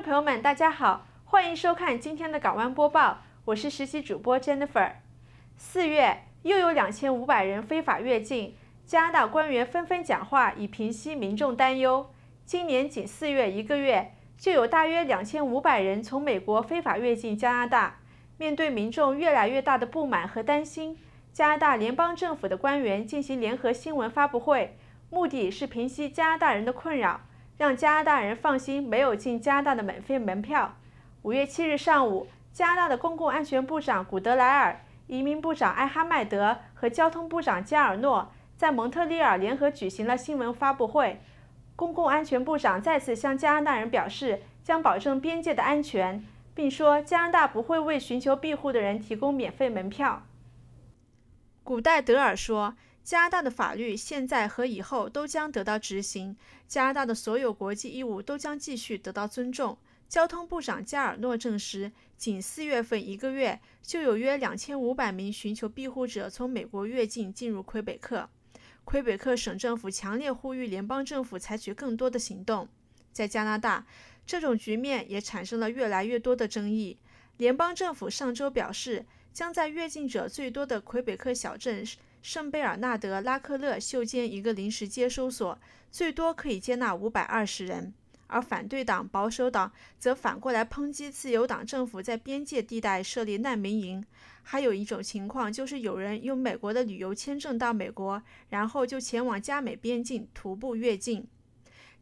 朋友们，大家好，欢迎收看今天的港湾播报，我是实习主播 Jennifer。四月又有两千五百人非法越境，加拿大官员纷纷讲话以平息民众担忧。今年仅四月一个月，就有大约两千五百人从美国非法越境加拿大。面对民众越来越大的不满和担心，加拿大联邦政府的官员进行联合新闻发布会，目的是平息加拿大人的困扰。让加拿大人放心，没有进加拿大的免费门票。五月七日上午，加拿大的公共安全部长古德莱尔、移民部长艾哈迈德和交通部长加尔诺在蒙特利尔联合举行了新闻发布会。公共安全部长再次向加拿大人表示，将保证边界的安全，并说加拿大不会为寻求庇护的人提供免费门票。古代德尔说。加拿大的法律现在和以后都将得到执行，加拿大的所有国际义务都将继续得到尊重。交通部长加尔诺证实，仅四月份一个月就有约两千五百名寻求庇护者从美国越境进入魁北克。魁北克省政府强烈呼吁联邦政府采取更多的行动。在加拿大，这种局面也产生了越来越多的争议。联邦政府上周表示，将在越境者最多的魁北克小镇。圣贝尔纳德拉克勒修建一个临时接收所，最多可以接纳五百二十人。而反对党保守党则反过来抨击自由党政府在边界地带设立难民营。还有一种情况就是有人用美国的旅游签证到美国，然后就前往加美边境徒步越境。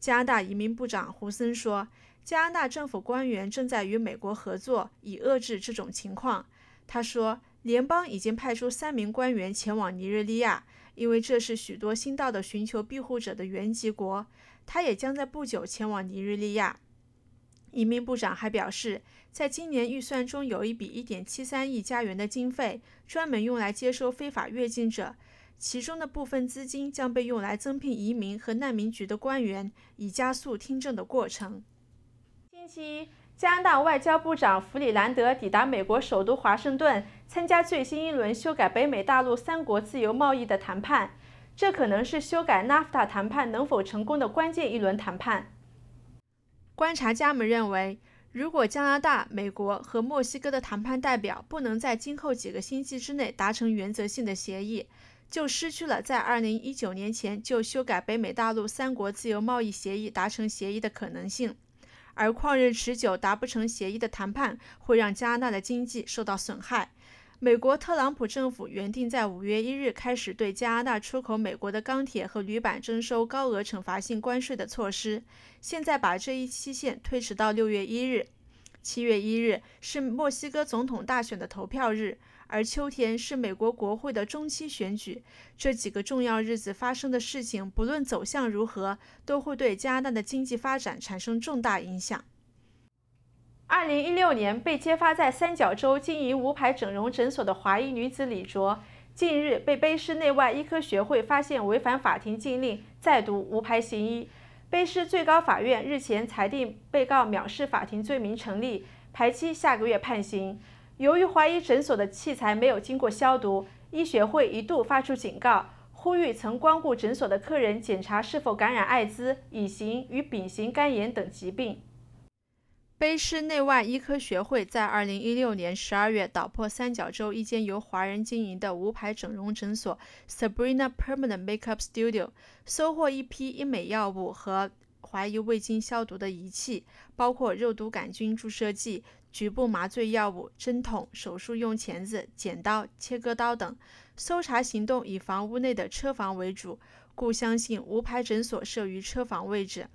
加拿大移民部长胡森说，加拿大政府官员正在与美国合作，以遏制这种情况。他说。联邦已经派出三名官员前往尼日利亚，因为这是许多新到的寻求庇护者的原籍国。他也将在不久前往尼日利亚。移民部长还表示，在今年预算中有一笔1.73亿加元的经费，专门用来接收非法越境者，其中的部分资金将被用来增聘移民和难民局的官员，以加速听证的过程。近期。加拿大外交部长弗里兰德抵达美国首都华盛顿，参加最新一轮修改北美大陆三国自由贸易的谈判。这可能是修改 NAFTA 谈判能否成功的关键一轮谈判。观察家们认为，如果加拿大、美国和墨西哥的谈判代表不能在今后几个星期之内达成原则性的协议，就失去了在2019年前就修改北美大陆三国自由贸易协议达成协议的可能性。而旷日持久达不成协议的谈判会让加拿大的经济受到损害。美国特朗普政府原定在五月一日开始对加拿大出口美国的钢铁和铝板征收高额惩罚性关税的措施，现在把这一期限推迟到六月一日。七月一日是墨西哥总统大选的投票日。而秋天是美国国会的中期选举，这几个重要日子发生的事情，不论走向如何，都会对加拿大的经济发展产生重大影响。二零一六年被揭发在三角洲经营无牌整容诊所的华裔女子李卓，近日被卑诗内外医科学会发现违反法庭禁令，再读无牌行医。卑诗最高法院日前裁定被告藐视法庭罪名成立，排期下个月判刑。由于怀疑诊所的器材没有经过消毒，医学会一度发出警告，呼吁曾光顾诊所的客人检查是否感染艾滋、乙型与丙型肝炎等疾病。卑诗内外医科学会在2016年12月捣破三角洲一间由华人经营的无牌整容诊所 Sabrina Permanent Makeup Studio，收获一批医美药物和。怀疑未经消毒的仪器包括肉毒杆菌注射剂、局部麻醉药物、针筒、手术用钳子、剪刀、切割刀等。搜查行动以房屋内的车房为主，故相信无牌诊所设于车房位置。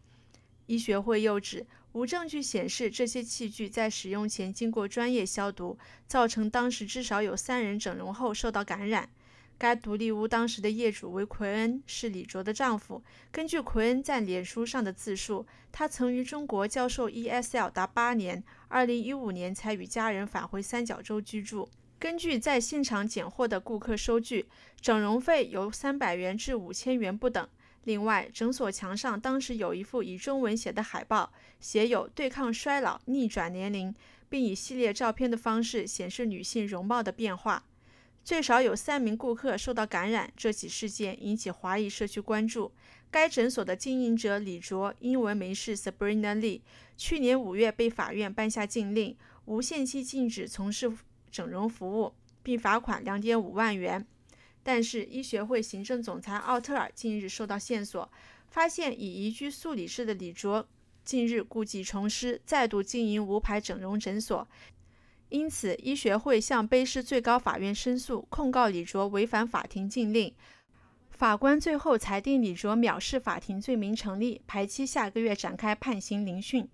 医学会又指，无证据显示这些器具在使用前经过专业消毒，造成当时至少有三人整容后受到感染。该独立屋当时的业主为奎恩，是李卓的丈夫。根据奎恩在脸书上的自述，他曾于中国教授 ESL 达八年，二零一五年才与家人返回三角洲居住。根据在现场捡货的顾客收据，整容费由三百元至五千元不等。另外，诊所墙上当时有一幅以中文写的海报，写有“对抗衰老，逆转年龄”，并以系列照片的方式显示女性容貌的变化。最少有三名顾客受到感染，这起事件引起华裔社区关注。该诊所的经营者李卓（英文名是 Sabrina Lee） 去年五月被法院颁下禁令，无限期禁止从事整容服务，并罚款2.5万元。但是，医学会行政总裁奥特尔近日收到线索，发现已移居素黎市的李卓近日故技重施，再度经营无牌整容诊所。因此，医学会向卑诗最高法院申诉，控告李卓违反法庭禁令。法官最后裁定李卓藐视法庭罪名成立，排期下个月展开判刑聆讯。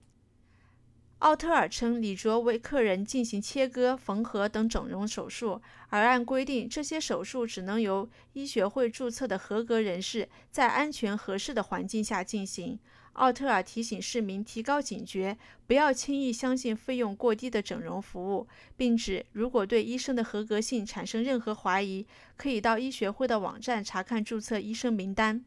奥特尔称，李卓为客人进行切割、缝合等整容手术，而按规定，这些手术只能由医学会注册的合格人士在安全合适的环境下进行。奥特尔提醒市民提高警觉，不要轻易相信费用过低的整容服务，并指如果对医生的合格性产生任何怀疑，可以到医学会的网站查看注册医生名单。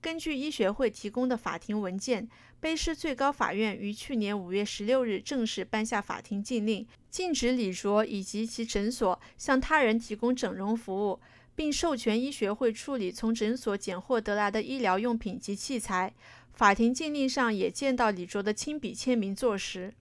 根据医学会提供的法庭文件，卑诗最高法院于去年五月十六日正式颁下法庭禁令，禁止李卓以及其诊所向他人提供整容服务，并授权医学会处理从诊所捡获得来的医疗用品及器材。法庭鉴定上也见到李卓的亲笔签名作实。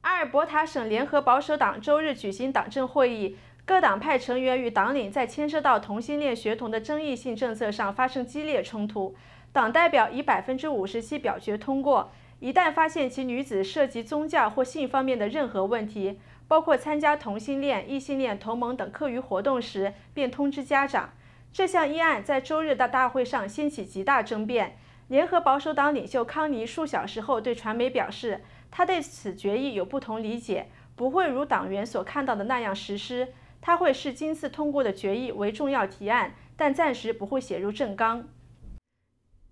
阿尔伯塔省联合保守党周日举行党政会议，各党派成员与党领在牵涉到同性恋学童的争议性政策上发生激烈冲突。党代表以百分之五十七表决通过。一旦发现其女子涉及宗教或性方面的任何问题，包括参加同性恋、异性恋同盟等课余活动时，便通知家长。这项议案在周日的大会上掀起极大争辩。联合保守党领袖康尼数小时后对传媒表示，他对此决议有不同理解，不会如党员所看到的那样实施。他会视今次通过的决议为重要提案，但暂时不会写入政纲，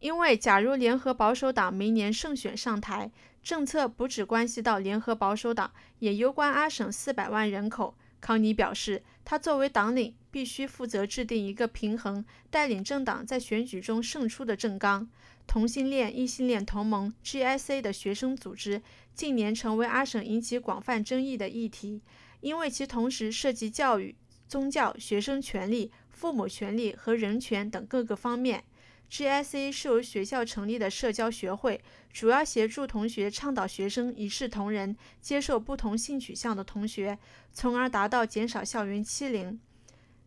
因为假如联合保守党明年胜选上台，政策不只关系到联合保守党，也攸关阿省四百万人口。康尼表示，他作为党领必须负责制定一个平衡，带领政党在选举中胜出的政纲。同性恋、异性恋同盟 （GSA） 的学生组织近年成为阿省引起广泛争议的议题，因为其同时涉及教育、宗教、学生权利、父母权利和人权等各个方面。GSA 是由学校成立的社交学会，主要协助同学倡导学生一视同仁，接受不同性取向的同学，从而达到减少校园欺凌。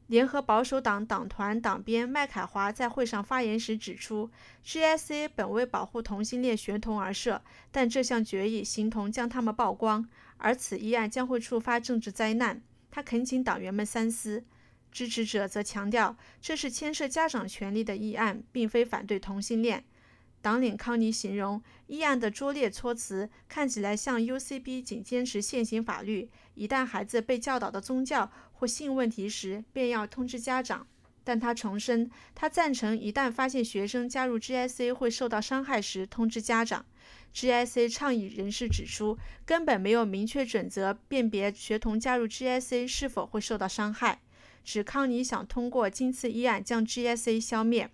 联合保守党党团党鞭麦凯华在会上发言时指出 g s a 本为保护同性恋学童而设，但这项决议形同将他们曝光，而此议案将会触发政治灾难。他恳请党员们三思。支持者则强调，这是牵涉家长权利的议案，并非反对同性恋。党领康尼形容议案的拙劣措辞看起来像 UCB 仅坚持现行法律，一旦孩子被教导的宗教。或性问题时，便要通知家长。但他重申，他赞成一旦发现学生加入 G s a 会受到伤害时通知家长。G s a 倡议人士指出，根本没有明确准则辨别学童加入 G s a 是否会受到伤害。指康尼想通过今次议案将 G s a 消灭。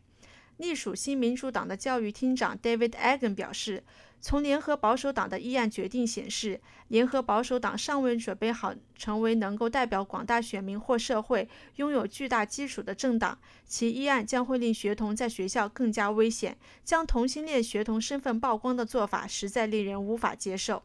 隶属新民主党的教育厅长 David Egan 表示。从联合保守党的议案决定显示，联合保守党尚未准备好成为能够代表广大选民或社会拥有巨大基础的政党。其议案将会令学童在学校更加危险，将同性恋学童身份曝光的做法实在令人无法接受。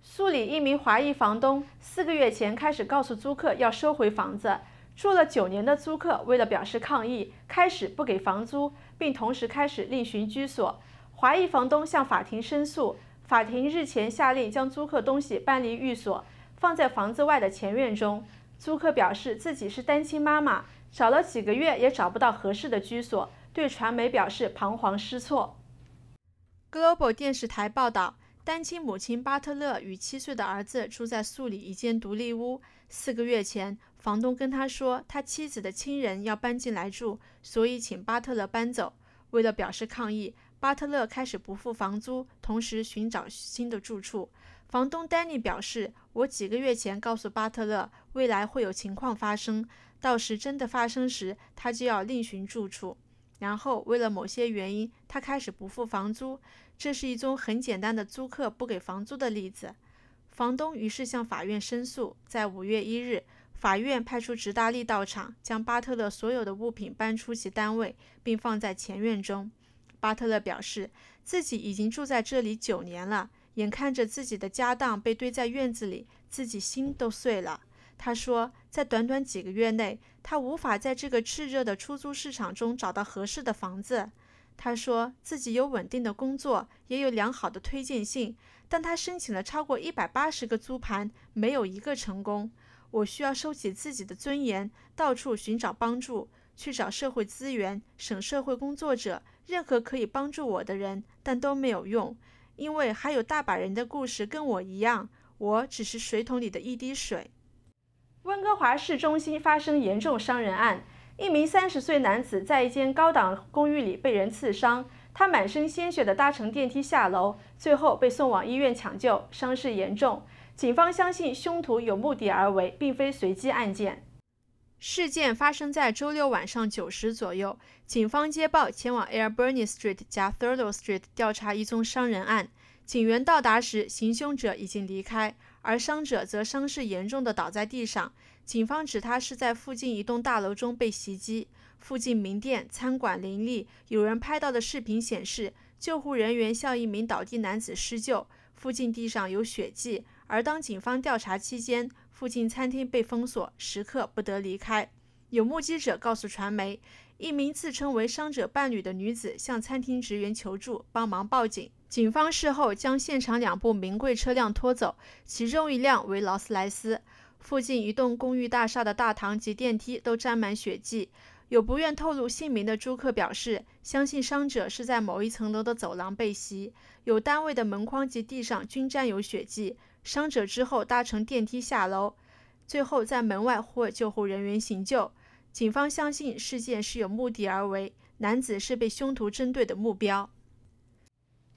苏里一名华裔房东四个月前开始告诉租客要收回房子，住了九年的租客为了表示抗议，开始不给房租，并同时开始另寻居所。华裔房东向法庭申诉，法庭日前下令将租客东西搬离寓所，放在房子外的前院中。租客表示自己是单亲妈妈，找了几个月也找不到合适的居所，对传媒表示彷徨失措。Global 电视台报道，单亲母亲巴特勒与七岁的儿子住在宿里一间独立屋。四个月前，房东跟他说，他妻子的亲人要搬进来住，所以请巴特勒搬走。为了表示抗议。巴特勒开始不付房租，同时寻找新的住处。房东丹尼表示：“我几个月前告诉巴特勒，未来会有情况发生，到时真的发生时，他就要另寻住处。然后，为了某些原因，他开始不付房租。这是一宗很简单的租客不给房租的例子。”房东于是向法院申诉。在五月一日，法院派出直达利到场，将巴特勒所有的物品搬出其单位，并放在前院中。巴特勒表示，自己已经住在这里九年了，眼看着自己的家当被堆在院子里，自己心都碎了。他说，在短短几个月内，他无法在这个炽热的出租市场中找到合适的房子。他说自己有稳定的工作，也有良好的推荐信，但他申请了超过一百八十个租盘，没有一个成功。我需要收起自己的尊严，到处寻找帮助。去找社会资源、省社会工作者、任何可以帮助我的人，但都没有用，因为还有大把人的故事跟我一样，我只是水桶里的一滴水。温哥华市中心发生严重伤人案，一名三十岁男子在一间高档公寓里被人刺伤，他满身鲜血地搭乘电梯下楼，最后被送往医院抢救，伤势严重。警方相信凶徒有目的而为，并非随机案件。事件发生在周六晚上九时左右，警方接报前往 Air b u r n e Street 加 Thurlow Street 调查一宗伤人案。警员到达时，行凶者已经离开，而伤者则伤势严重的倒在地上。警方指他是在附近一栋大楼中被袭击。附近名店餐馆林立，有人拍到的视频显示，救护人员向一名倒地男子施救。附近地上有血迹，而当警方调查期间。附近餐厅被封锁，食客不得离开。有目击者告诉传媒，一名自称为伤者伴侣的女子向餐厅职员求助，帮忙报警。警方事后将现场两部名贵车辆拖走，其中一辆为劳斯莱斯。附近一栋公寓大厦的大堂及电梯都沾满血迹。有不愿透露姓名的租客表示，相信伤者是在某一层楼的走廊被袭。有单位的门框及地上均沾有血迹。伤者之后搭乘电梯下楼，最后在门外获救护人员行救。警方相信事件是有目的而为，男子是被凶徒针对的目标。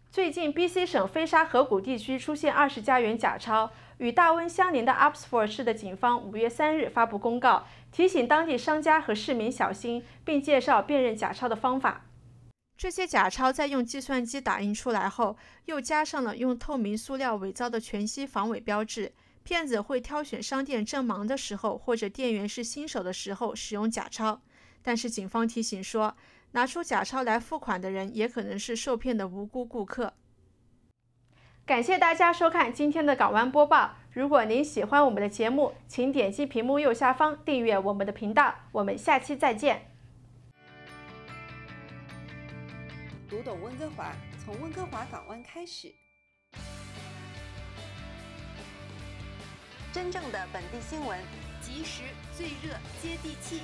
最近，B.C. 省飞沙河谷地区出现二十家元假钞，与大温相邻的 f o r 沃市的警方五月三日发布公告，提醒当地商家和市民小心，并介绍辨认假钞的方法。这些假钞在用计算机打印出来后，又加上了用透明塑料伪造的全息防伪标志。骗子会挑选商店正忙的时候，或者店员是新手的时候使用假钞。但是警方提醒说，拿出假钞来付款的人也可能是受骗的无辜顾客。感谢大家收看今天的《港湾播报》。如果您喜欢我们的节目，请点击屏幕右下方订阅我们的频道。我们下期再见。读懂温哥华，从温哥华港湾开始。真正的本地新闻，及时、最热、接地气。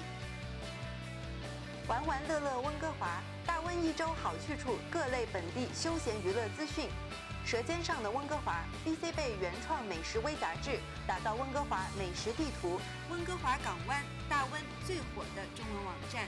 玩玩乐乐温哥华，大温一周好去处，各类本地休闲娱乐资讯。舌尖上的温哥华，BC b 原创美食微杂志，打造温哥华美食地图。温哥华港湾，大温最火的中文网站。